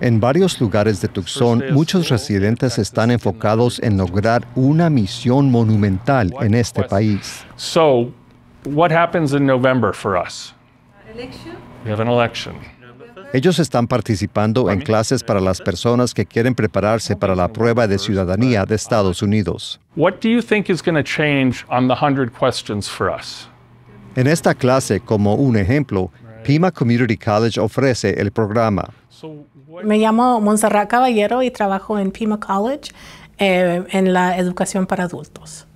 En varios lugares de Tucson, muchos residentes están enfocados en lograr una misión monumental en este país. Ellos están participando en clases para las personas que quieren prepararse para la prueba de ciudadanía de Estados Unidos. 100 en esta clase, como un ejemplo, Pima Community College ofrece el programa. Me llamo Montserrat Caballero y trabajo en Pima College eh, en la educación para adultos.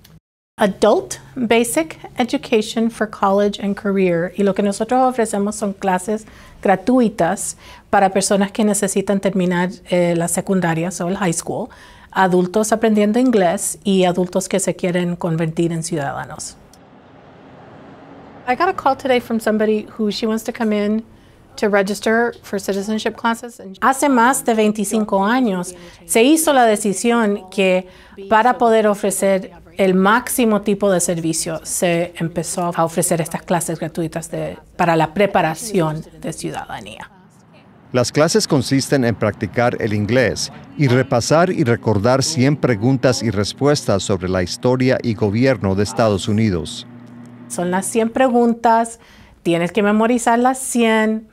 Adult Basic Education for College and Career. Y lo que nosotros ofrecemos son clases gratuitas para personas que necesitan terminar eh, la secundaria o el high school, adultos aprendiendo inglés y adultos que se quieren convertir en ciudadanos. I got a call today from somebody who she wants to come in to register for citizenship classes. Hace más de 25 años se hizo la decisión que para poder ofrecer el máximo tipo de servicio se empezó a ofrecer estas clases gratuitas para la preparación de ciudadanía. Las clases consisten en practicar el inglés y repasar y recordar 100 preguntas y respuestas sobre la historia y gobierno de Estados Unidos. Son las 100 preguntas, tienes que memorizar las 100,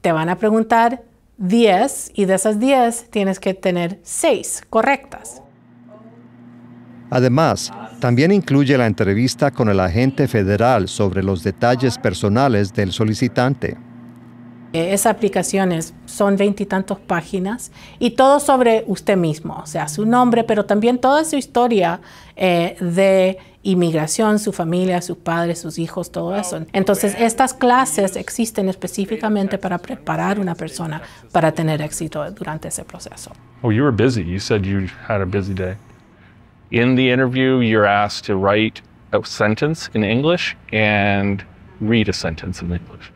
te van a preguntar 10 y de esas 10 tienes que tener 6 correctas. Además, también incluye la entrevista con el agente federal sobre los detalles personales del solicitante. Eh, esas aplicaciones son veintitantos páginas y todo sobre usted mismo, o sea, su nombre, pero también toda su historia eh, de inmigración, su familia, sus padres, sus hijos, todo ah, eso. Entonces, estas clases existen específicamente para preparar una persona para tener éxito durante ese proceso. Oh, you were busy. You said you had a busy day. In the interview, you're asked to write a sentence in English and read a sentence in English.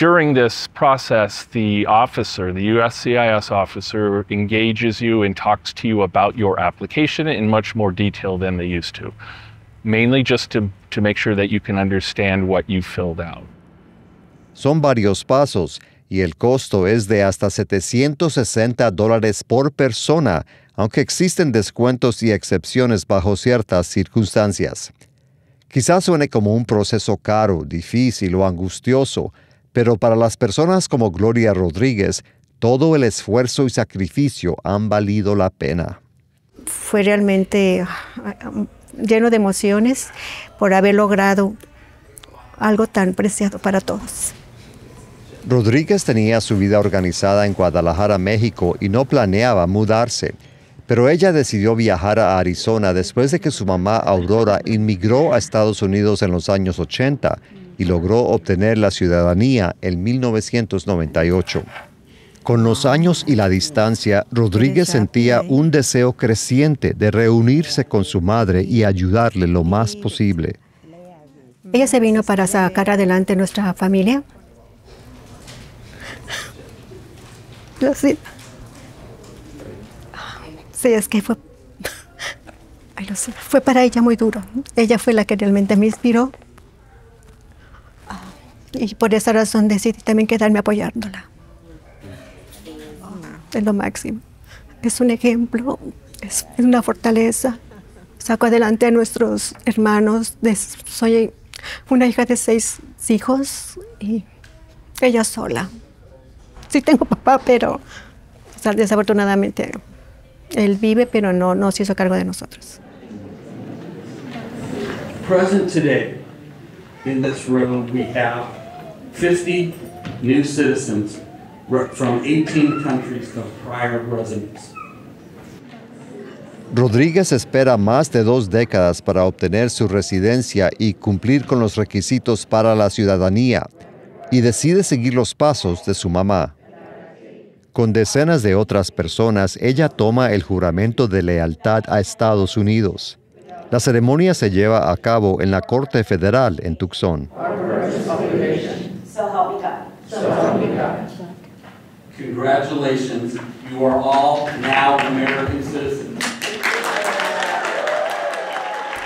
during this process, the officer, the USCIS officer, engages you and talks to you about your application in much more detail than they used to, mainly just to, to make sure that you can understand what you filled out. Son varios pasos y el costo es de hasta 760 dólares por persona, aunque existen descuentos y excepciones bajo ciertas circunstancias. Quizás suene como un proceso caro, difícil o angustioso, Pero para las personas como Gloria Rodríguez, todo el esfuerzo y sacrificio han valido la pena. Fue realmente ah, lleno de emociones por haber logrado algo tan preciado para todos. Rodríguez tenía su vida organizada en Guadalajara, México, y no planeaba mudarse. Pero ella decidió viajar a Arizona después de que su mamá Aurora inmigró a Estados Unidos en los años 80 y logró obtener la ciudadanía en 1998. Con los años y la distancia, Rodríguez sentía ¿eh? un deseo creciente de reunirse con su madre y ayudarle lo más posible. Ella se vino para sacar adelante nuestra familia. sí. es que fue, fue para ella muy duro. Ella fue la que realmente me inspiró y por esa razón decidí también quedarme apoyándola. Es lo máximo. Es un ejemplo, es una fortaleza. Saco adelante a nuestros hermanos. soy una hija de seis hijos y ella sola. Sí tengo papá, pero desafortunadamente él vive, pero no, no se hizo cargo de nosotros. Present today, in this room we have 50 new citizens from 18 countries of prior residents. Rodríguez espera más de dos décadas para obtener su residencia y cumplir con los requisitos para la ciudadanía, y decide seguir los pasos de su mamá. Con decenas de otras personas, ella toma el juramento de lealtad a Estados Unidos. La ceremonia se lleva a cabo en la Corte Federal en Tucson. Congratulations. You are all now American citizens.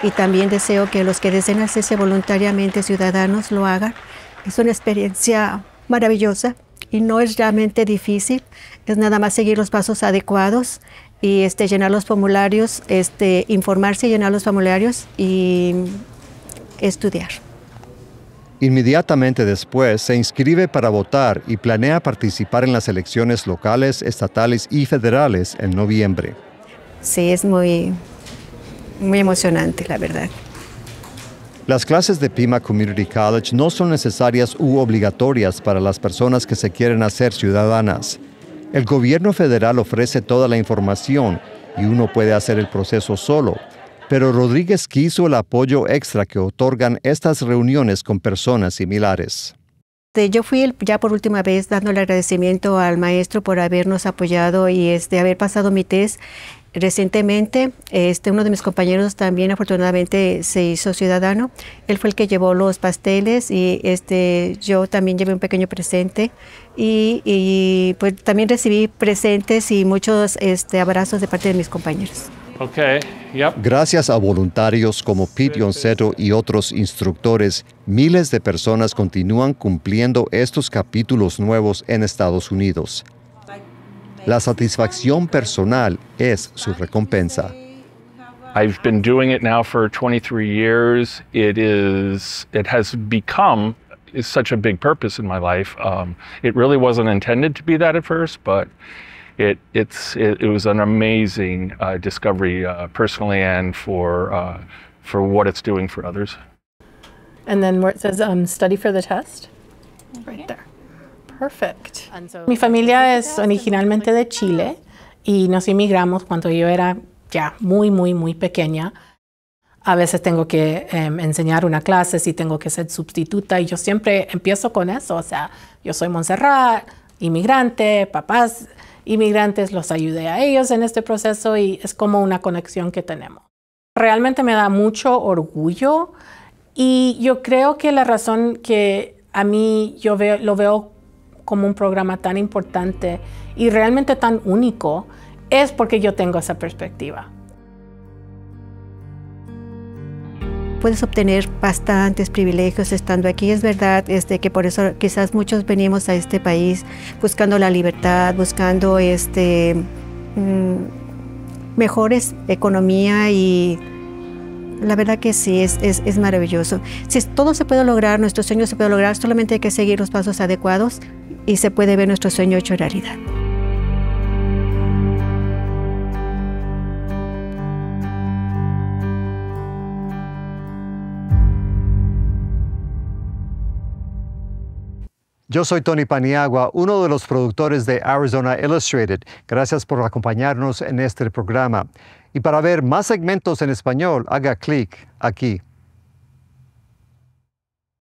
Y también deseo que los que deseen hacerse voluntariamente ciudadanos lo hagan. Es una experiencia maravillosa y no es realmente difícil. Es nada más seguir los pasos adecuados y este, llenar los formularios, este, informarse, llenar los formularios y estudiar. Inmediatamente después se inscribe para votar y planea participar en las elecciones locales, estatales y federales en noviembre. Sí, es muy, muy emocionante, la verdad. Las clases de Pima Community College no son necesarias u obligatorias para las personas que se quieren hacer ciudadanas. El gobierno federal ofrece toda la información y uno puede hacer el proceso solo, pero Rodríguez quiso el apoyo extra que otorgan estas reuniones con personas similares. Yo fui ya por última vez dando el agradecimiento al maestro por habernos apoyado y este, haber pasado mi test. Recientemente, este, uno de mis compañeros también afortunadamente se hizo ciudadano. Él fue el que llevó los pasteles y este, yo también llevé un pequeño presente. Y, y pues también recibí presentes y muchos este, abrazos de parte de mis compañeros. Okay, Gracias a voluntarios como Pete Yonceto y otros instructores, miles de personas continúan cumpliendo estos capítulos nuevos en Estados Unidos. La satisfacción personal es su recompensa. I've been doing it now for 23 years. It is it has become such a big purpose in my life. Um, it really wasn't intended to be that at first, but it, it's, it, it was an amazing uh, discovery uh, personally and for, uh, for what it's doing for others. And then where it says um, study for the test, right there. Perfect. Mi familia es originalmente de Chile y nos inmigramos cuando yo era ya muy, muy, muy pequeña. A veces tengo que eh, enseñar una clase si tengo que ser sustituta y yo siempre empiezo con eso. O sea, yo soy Montserrat, inmigrante, papás inmigrantes, los ayudé a ellos en este proceso y es como una conexión que tenemos. Realmente me da mucho orgullo y yo creo que la razón que a mí yo lo veo como un programa tan importante y realmente tan único es porque yo tengo esa perspectiva. puedes obtener bastantes privilegios estando aquí. Es verdad este, que por eso quizás muchos venimos a este país buscando la libertad, buscando este, mm, mejores economía y la verdad que sí, es, es, es, maravilloso. Si todo se puede lograr, nuestro sueño se puede lograr, solamente hay que seguir los pasos adecuados y se puede ver nuestro sueño hecho realidad. Yo soy Tony Paniagua, uno de los productores de Arizona Illustrated. Gracias por acompañarnos en este programa. Y para ver más segmentos en español, haga clic aquí.